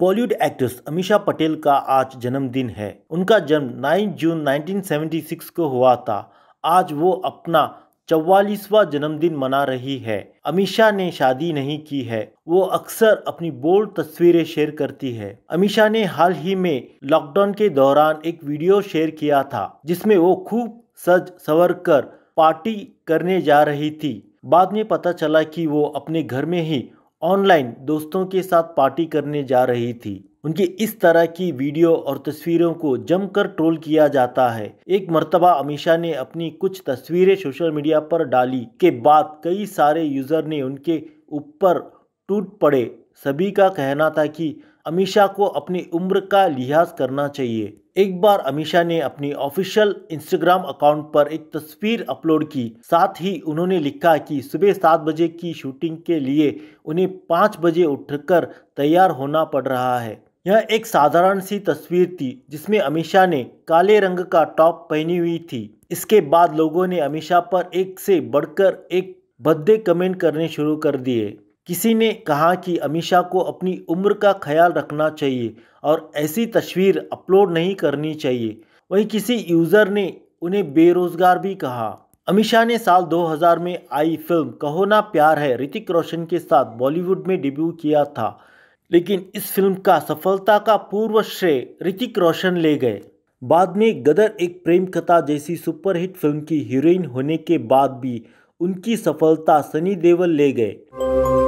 Bollywood actress Amisha Patel का आज जन्मदिन है उनका जन्म 9 जून 1976 को हुआ था आज वो अपना चौवालीसवा जन्मदिन मना रही है अमीशा ने शादी नहीं की है वो अक्सर अपनी बोल्ड तस्वीरें शेयर करती है अमीशा ने हाल ही में लॉकडाउन के दौरान एक वीडियो शेयर किया था जिसमें वो खूब सज सवर कर पार्टी करने जा रही थी बाद में पता चला कि वो अपने घर में ही ऑनलाइन दोस्तों के साथ पार्टी करने जा रही थी उनकी इस तरह की वीडियो और तस्वीरों को जमकर ट्रोल किया जाता है एक मर्तबा अमीशा ने अपनी कुछ तस्वीरें सोशल मीडिया पर डाली के बाद कई सारे यूज़र ने उनके ऊपर टूट पड़े सभी का कहना था कि अमीशा को अपनी उम्र का लिहाज करना चाहिए एक बार अमीशा ने अपनी ऑफिशियल इंस्टाग्राम अकाउंट पर एक तस्वीर अपलोड की साथ ही उन्होंने लिखा कि सुबह सात बजे की शूटिंग के लिए उन्हें पाँच बजे उठकर तैयार होना पड़ रहा है यह एक साधारण सी तस्वीर थी जिसमें अमीशा ने काले रंग का टॉप पहनी हुई थी इसके बाद लोगों ने अमीशा पर एक से बढ़कर एक भद्दे कमेंट करने शुरू कर दिए किसी ने कहा कि अमीषा को अपनी उम्र का ख्याल रखना चाहिए और ऐसी तस्वीर अपलोड नहीं करनी चाहिए वहीं किसी यूज़र ने उन्हें बेरोज़गार भी कहा अमीषा ने साल 2000 में आई फिल्म कहो ना प्यार है ऋतिक रोशन के साथ बॉलीवुड में डेब्यू किया था लेकिन इस फिल्म का सफलता का पूर्व श्रेय ऋतिक रोशन ले गए बाद में गदर एक प्रेम कथा जैसी सुपरहिट फिल्म की हीरोइन होने के बाद भी उनकी सफलता सनी देवल ले गए